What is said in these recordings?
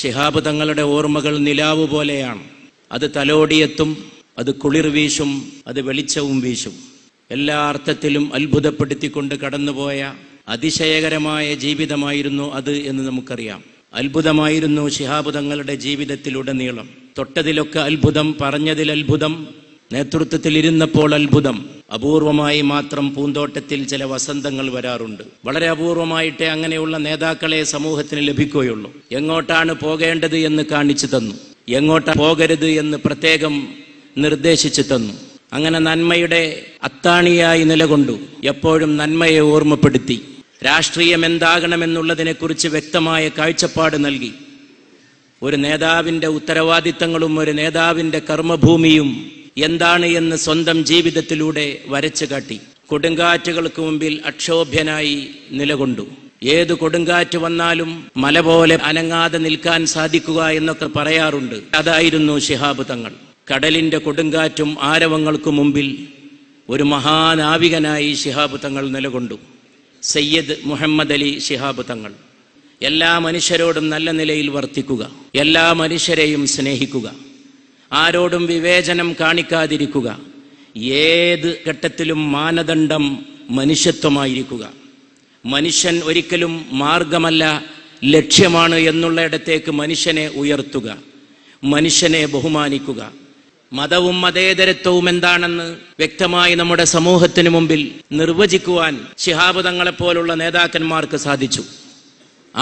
ശിഹാബ് തങ്ങളുടെ ഓർമ്മകൾ നിലാവ് പോലെയാണ് അത് തലോടിയെത്തും അത് കുളിർ വീശും അത് വെളിച്ചവും വീശും എല്ലാ അർത്ഥത്തിലും അത്ഭുതപ്പെടുത്തിക്കൊണ്ട് കടന്നുപോയ അതിശയകരമായ ജീവിതമായിരുന്നു അത് എന്ന് നമുക്കറിയാം അത്ഭുതമായിരുന്നു ശിഹാബ് തങ്ങളുടെ ജീവിതത്തിലുടനീളം തൊട്ടതിലൊക്കെ അത്ഭുതം പറഞ്ഞതിൽ അത്ഭുതം നേതൃത്വത്തിൽ ഇരുന്നപ്പോൾ അത്ഭുതം അപൂർവമായി മാത്രം പൂന്തോട്ടത്തിൽ ചില വസന്തങ്ങൾ വരാറുണ്ട് വളരെ അപൂർവമായിട്ടേ അങ്ങനെയുള്ള നേതാക്കളെ സമൂഹത്തിന് ലഭിക്കുകയുള്ളൂ എങ്ങോട്ടാണ് പോകേണ്ടത് എന്ന് കാണിച്ചു തന്നു എങ്ങോട്ട് പോകരുത് എന്ന് പ്രത്യേകം നിർദ്ദേശിച്ചു തന്നു അങ്ങനെ നന്മയുടെ അത്താണിയായി നിലകൊണ്ടു എപ്പോഴും നന്മയെ ഓർമ്മപ്പെടുത്തി രാഷ്ട്രീയം എന്താകണമെന്നുള്ളതിനെക്കുറിച്ച് വ്യക്തമായ കാഴ്ചപ്പാട് നൽകി ഒരു നേതാവിൻ്റെ ഉത്തരവാദിത്തങ്ങളും ഒരു നേതാവിൻ്റെ കർമ്മഭൂമിയും എന്താണ് എന്ന് സ്വന്തം ജീവിതത്തിലൂടെ വരച്ചു കാട്ടി കൊടുങ്കാറ്റുകൾക്ക് മുമ്പിൽ അക്ഷോഭ്യനായി നിലകൊണ്ടു ഏത് കൊടുങ്കാറ്റ് വന്നാലും മല പോലെ അനങ്ങാതെ നിൽക്കാൻ സാധിക്കുക എന്നൊക്കെ പറയാറുണ്ട് അതായിരുന്നു ശിഹാബ് തങ്ങൾ കടലിന്റെ കൊടുങ്കാറ്റും ആരവങ്ങൾക്ക് മുമ്പിൽ ഒരു മഹാനാവികനായി ശിഹാബ് തങ്ങൾ നിലകൊണ്ടു സയ്യദ് മുഹമ്മദ് അലി ശിഹാബ് തങ്ങൾ എല്ലാ മനുഷ്യരോടും നല്ല നിലയിൽ വർത്തിക്കുക എല്ലാ മനുഷ്യരെയും സ്നേഹിക്കുക ആരോടും വിവേചനം കാണിക്കാതിരിക്കുക ഏത് ഘട്ടത്തിലും മാനദണ്ഡം മനുഷ്യത്വമായിരിക്കുക മനുഷ്യൻ ഒരിക്കലും മാർഗമല്ല ലക്ഷ്യമാണ് എന്നുള്ളയിടത്തേക്ക് മനുഷ്യനെ ഉയർത്തുക മനുഷ്യനെ ബഹുമാനിക്കുക മതവും മതേതരത്വവും എന്താണെന്ന് വ്യക്തമായി നമ്മുടെ സമൂഹത്തിന് മുമ്പിൽ നിർവചിക്കുവാൻ ശിഹാബുതങ്ങളെപ്പോലുള്ള നേതാക്കന്മാർക്ക് സാധിച്ചു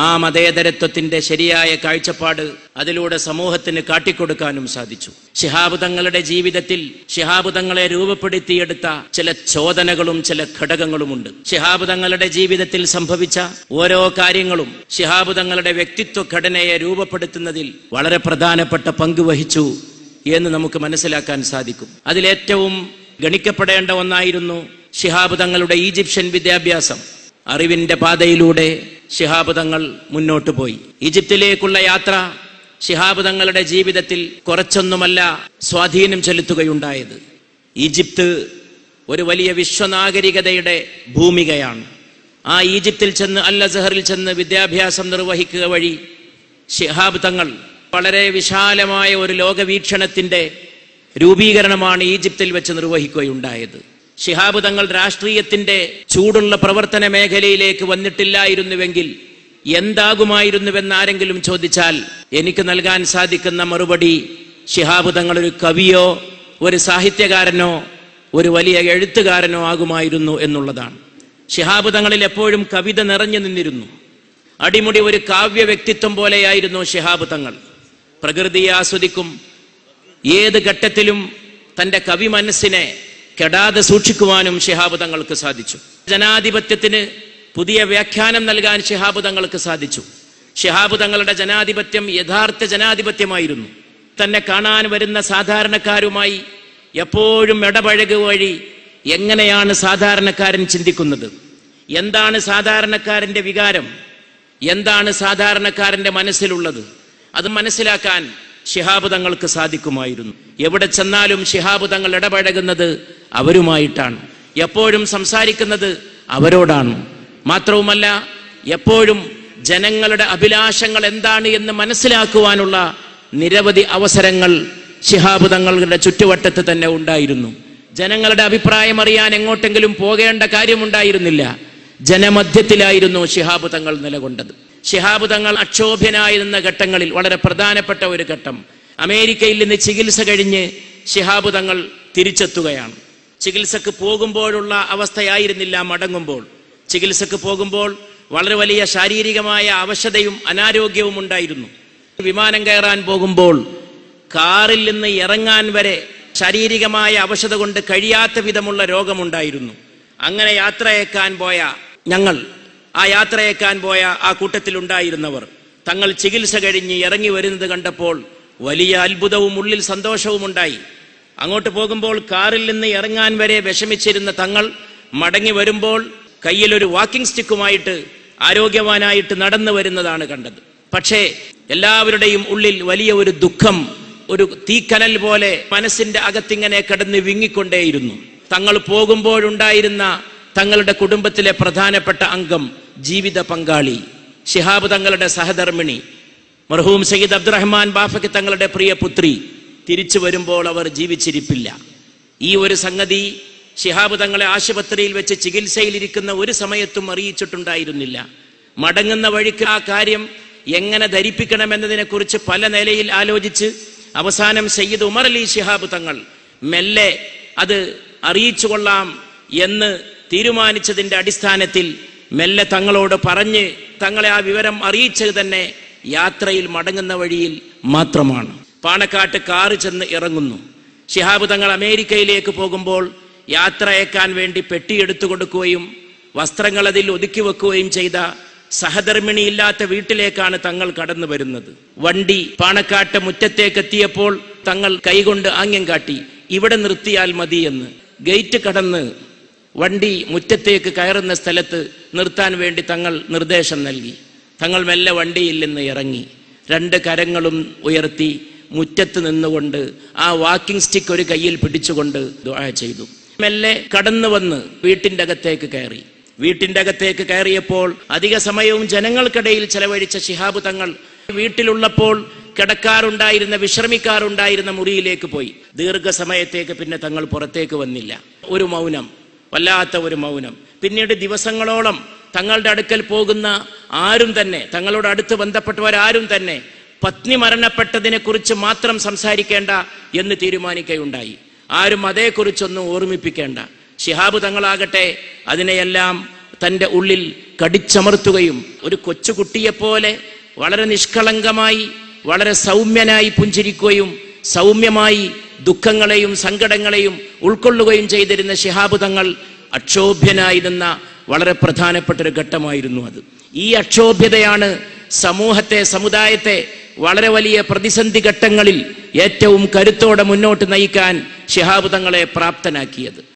ആ മതേതരത്വത്തിന്റെ ശരിയായ കാഴ്ചപ്പാട് അതിലൂടെ സമൂഹത്തിന് കാട്ടിക്കൊടുക്കാനും സാധിച്ചു ശിഹാബുതങ്ങളുടെ ജീവിതത്തിൽ ശിഹാബുതങ്ങളെ രൂപപ്പെടുത്തിയെടുത്ത ചില ചോദനകളും ചില ഘടകങ്ങളുമുണ്ട് ശിഹാബുതങ്ങളുടെ ജീവിതത്തിൽ സംഭവിച്ച ഓരോ കാര്യങ്ങളും ശിഹാബുതങ്ങളുടെ വ്യക്തിത്വ ഘടനയെ രൂപപ്പെടുത്തുന്നതിൽ വളരെ പ്രധാനപ്പെട്ട പങ്ക് വഹിച്ചു എന്ന് നമുക്ക് മനസ്സിലാക്കാൻ സാധിക്കും അതിലേറ്റവും ഗണിക്കപ്പെടേണ്ട ഒന്നായിരുന്നു ശിഹാബുതങ്ങളുടെ ഈജിപ്ഷ്യൻ വിദ്യാഭ്യാസം അറിവിന്റെ പാതയിലൂടെ ശിഹാബ് തങ്ങൾ മുന്നോട്ട് പോയി ഈജിപ്തിലേക്കുള്ള യാത്ര ശിഹാബ് തങ്ങളുടെ ജീവിതത്തിൽ കുറച്ചൊന്നുമല്ല സ്വാധീനം ചെലുത്തുകയുണ്ടായത് ഈജിപ്ത് ഒരു വലിയ വിശ്വനാഗരികതയുടെ ഭൂമികയാണ് ആ ഈജിപ്തിൽ ചെന്ന് അൽ അസഹറിൽ ചെന്ന് വിദ്യാഭ്യാസം നിർവഹിക്കുക വഴി ഷിഹാബ് തങ്ങൾ വളരെ വിശാലമായ ഒരു ലോകവീക്ഷണത്തിൻ്റെ രൂപീകരണമാണ് ഈജിപ്തിൽ വെച്ച് നിർവഹിക്കുകയുണ്ടായത് ശിഹാബ് തങ്ങൾ രാഷ്ട്രീയത്തിന്റെ ചൂടുള്ള പ്രവർത്തന മേഖലയിലേക്ക് വന്നിട്ടില്ലായിരുന്നുവെങ്കിൽ എന്താകുമായിരുന്നുവെന്ന് ആരെങ്കിലും ചോദിച്ചാൽ എനിക്ക് നൽകാൻ സാധിക്കുന്ന മറുപടി ശിഹാബ് തങ്ങൾ ഒരു കവിയോ ഒരു സാഹിത്യകാരനോ ഒരു വലിയ എഴുത്തുകാരനോ ആകുമായിരുന്നു എന്നുള്ളതാണ് ശിഹാബ് തങ്ങളിൽ എപ്പോഴും കവിത നിറഞ്ഞു നിന്നിരുന്നു അടിമുടി ഒരു കാവ്യ വ്യക്തിത്വം പോലെയായിരുന്നു ഷിഹാബ് തങ്ങൾ പ്രകൃതിയെ ആസ്വദിക്കും ഏത് ഘട്ടത്തിലും തൻ്റെ കവി മനസ്സിനെ കെടാതെ സൂക്ഷിക്കുവാനും ഷിഹാബ് തങ്ങൾക്ക് സാധിച്ചു ജനാധിപത്യത്തിന് പുതിയ വ്യാഖ്യാനം നൽകാൻ ഷിഹാബ് തങ്ങൾക്ക് സാധിച്ചു ഷിഹാബ് തങ്ങളുടെ ജനാധിപത്യം യഥാർത്ഥ ജനാധിപത്യമായിരുന്നു തന്നെ കാണാൻ വരുന്ന സാധാരണക്കാരുമായി എപ്പോഴും ഇടപഴകു വഴി എങ്ങനെയാണ് സാധാരണക്കാരൻ ചിന്തിക്കുന്നത് എന്താണ് സാധാരണക്കാരൻ്റെ വികാരം എന്താണ് സാധാരണക്കാരൻ്റെ മനസ്സിലുള്ളത് അത് മനസ്സിലാക്കാൻ ഷിഹാബ് തങ്ങൾക്ക് സാധിക്കുമായിരുന്നു എവിടെ ചെന്നാലും ഷിഹാബ് തങ്ങൾ ഇടപഴകുന്നത് അവരുമായിട്ടാണ് എപ്പോഴും സംസാരിക്കുന്നത് അവരോടാണ് മാത്രവുമല്ല എപ്പോഴും ജനങ്ങളുടെ അഭിലാഷങ്ങൾ എന്താണ് എന്ന് മനസ്സിലാക്കുവാനുള്ള നിരവധി അവസരങ്ങൾ ഷിഹാബ് തങ്ങളുടെ ചുറ്റുവട്ടത്ത് തന്നെ ഉണ്ടായിരുന്നു ജനങ്ങളുടെ അഭിപ്രായം അറിയാൻ എങ്ങോട്ടെങ്കിലും പോകേണ്ട കാര്യമുണ്ടായിരുന്നില്ല ജനമധ്യത്തിലായിരുന്നു ഷിഹാബ് തങ്ങൾ നിലകൊണ്ടത് ഷിഹാബ് തങ്ങൾ അക്ഷോഭ്യനായിരുന്ന ഘട്ടങ്ങളിൽ വളരെ പ്രധാനപ്പെട്ട ഒരു ഘട്ടം അമേരിക്കയിൽ നിന്ന് ചികിത്സ കഴിഞ്ഞ് ഷിഹാബ് തങ്ങൾ തിരിച്ചെത്തുകയാണ് ചികിത്സക്ക് പോകുമ്പോഴുള്ള അവസ്ഥയായിരുന്നില്ല മടങ്ങുമ്പോൾ ചികിത്സക്ക് പോകുമ്പോൾ വളരെ വലിയ ശാരീരികമായ അവശതയും അനാരോഗ്യവും ഉണ്ടായിരുന്നു വിമാനം കയറാൻ പോകുമ്പോൾ കാറിൽ നിന്ന് ഇറങ്ങാൻ വരെ ശാരീരികമായ അവശത കൊണ്ട് കഴിയാത്ത വിധമുള്ള രോഗമുണ്ടായിരുന്നു അങ്ങനെ യാത്രയേക്കാൻ പോയ ഞങ്ങൾ ആ യാത്രയേക്കാൻ പോയ ആ കൂട്ടത്തിലുണ്ടായിരുന്നവർ തങ്ങൾ ചികിത്സ കഴിഞ്ഞ് ഇറങ്ങി വരുന്നത് കണ്ടപ്പോൾ വലിയ അത്ഭുതവും ഉള്ളിൽ സന്തോഷവും ഉണ്ടായി അങ്ങോട്ട് പോകുമ്പോൾ കാറിൽ നിന്ന് ഇറങ്ങാൻ വരെ വിഷമിച്ചിരുന്ന തങ്ങൾ മടങ്ങി വരുമ്പോൾ ഒരു വാക്കിംഗ് സ്റ്റിക്കുമായിട്ട് ആരോഗ്യവാനായിട്ട് നടന്നു വരുന്നതാണ് കണ്ടത് പക്ഷേ എല്ലാവരുടെയും ഉള്ളിൽ വലിയ ഒരു ദുഃഖം ഒരു തീക്കനൽ പോലെ മനസ്സിന്റെ അകത്തിങ്ങനെ കടന്ന് വിങ്ങിക്കൊണ്ടേയിരുന്നു തങ്ങൾ പോകുമ്പോഴുണ്ടായിരുന്ന തങ്ങളുടെ കുടുംബത്തിലെ പ്രധാനപ്പെട്ട അംഗം ജീവിത പങ്കാളി ഷിഹാബ് തങ്ങളുടെ സഹധർമ്മിണി മർഹൂം സയ്യിദ് അബ്ദുറഹ്മാൻ ബാഫക്ക് തങ്ങളുടെ പ്രിയ പുത്രി തിരിച്ചു വരുമ്പോൾ അവർ ജീവിച്ചിരിപ്പില്ല ഈ ഒരു സംഗതി ഷിഹാബ് തങ്ങളെ ആശുപത്രിയിൽ വെച്ച് ചികിത്സയിലിരിക്കുന്ന ഒരു സമയത്തും അറിയിച്ചിട്ടുണ്ടായിരുന്നില്ല മടങ്ങുന്ന വഴിക്ക് ആ കാര്യം എങ്ങനെ ധരിപ്പിക്കണമെന്നതിനെക്കുറിച്ച് പല നിലയിൽ ആലോചിച്ച് അവസാനം സയ്യിദ് ഉമർ അലി ഷിഹാബ് തങ്ങൾ മെല്ലെ അത് അറിയിച്ചു കൊള്ളാം എന്ന് തീരുമാനിച്ചതിൻ്റെ അടിസ്ഥാനത്തിൽ മെല്ലെ തങ്ങളോട് പറഞ്ഞ് തങ്ങളെ ആ വിവരം അറിയിച്ചത് തന്നെ യാത്രയിൽ മടങ്ങുന്ന വഴിയിൽ മാത്രമാണ് പാണക്കാട്ട് കാറ് ചെന്ന് ഇറങ്ങുന്നു ഷിഹാബ് തങ്ങൾ അമേരിക്കയിലേക്ക് പോകുമ്പോൾ യാത്ര അയക്കാൻ വേണ്ടി പെട്ടി എടുത്തു കൊടുക്കുകയും വസ്ത്രങ്ങൾ അതിൽ ഒതുക്കി വെക്കുകയും ചെയ്ത സഹധർമ്മിണിയില്ലാത്ത വീട്ടിലേക്കാണ് തങ്ങൾ കടന്നു വരുന്നത് വണ്ടി പാണക്കാട്ട് മുറ്റത്തേക്ക് എത്തിയപ്പോൾ തങ്ങൾ കൈകൊണ്ട് ആംഗ്യം കാട്ടി ഇവിടെ നിർത്തിയാൽ മതി എന്ന് ഗേറ്റ് കടന്ന് വണ്ടി മുറ്റത്തേക്ക് കയറുന്ന സ്ഥലത്ത് നിർത്താൻ വേണ്ടി തങ്ങൾ നിർദ്ദേശം നൽകി തങ്ങൾ മെല്ലെ വണ്ടിയിൽ നിന്ന് ഇറങ്ങി രണ്ട് കരങ്ങളും ഉയർത്തി മുറ്റത്ത് നിന്നുകൊണ്ട് ആ വാക്കിംഗ് സ്റ്റിക്ക് ഒരു കയ്യിൽ പിടിച്ചുകൊണ്ട് ദുആ ചെയ്തു മെല്ലെ കടന്നു വന്ന് വീട്ടിൻ്റെ അകത്തേക്ക് കയറി വീട്ടിൻ്റെ അകത്തേക്ക് കയറിയപ്പോൾ അധിക സമയവും ജനങ്ങൾക്കിടയിൽ ചെലവഴിച്ച ശിഹാബ് തങ്ങൾ വീട്ടിലുള്ളപ്പോൾ കിടക്കാറുണ്ടായിരുന്ന വിശ്രമിക്കാറുണ്ടായിരുന്ന മുറിയിലേക്ക് പോയി ദീർഘസമയത്തേക്ക് പിന്നെ തങ്ങൾ പുറത്തേക്ക് വന്നില്ല ഒരു മൗനം വല്ലാത്ത ഒരു മൗനം പിന്നീട് ദിവസങ്ങളോളം തങ്ങളുടെ അടുക്കൽ പോകുന്ന ആരും തന്നെ തങ്ങളോട് അടുത്ത് ബന്ധപ്പെട്ടവരാരും തന്നെ പത്നി മരണപ്പെട്ടതിനെ കുറിച്ച് മാത്രം സംസാരിക്കേണ്ട എന്ന് തീരുമാനിക്കുകയുണ്ടായി ആരും അതേക്കുറിച്ചൊന്നും ഓർമ്മിപ്പിക്കേണ്ട ഷിഹാബ് തങ്ങളാകട്ടെ അതിനെയെല്ലാം തൻ്റെ ഉള്ളിൽ കടിച്ചമർത്തുകയും ഒരു കൊച്ചുകുട്ടിയെപ്പോലെ വളരെ നിഷ്കളങ്കമായി വളരെ സൗമ്യനായി പുഞ്ചിരിക്കുകയും സൗമ്യമായി ദുഃഖങ്ങളെയും സങ്കടങ്ങളെയും ഉൾക്കൊള്ളുകയും ചെയ്തിരുന്ന ശിഹാബുതങ്ങൾ തങ്ങൾ നിന്ന വളരെ പ്രധാനപ്പെട്ട ഒരു ഘട്ടമായിരുന്നു അത് ഈ അക്ഷോഭ്യതയാണ് സമൂഹത്തെ സമുദായത്തെ വളരെ വലിയ പ്രതിസന്ധി ഘട്ടങ്ങളിൽ ഏറ്റവും കരുത്തോടെ മുന്നോട്ട് നയിക്കാൻ ശിഹാബുതങ്ങളെ പ്രാപ്തനാക്കിയത്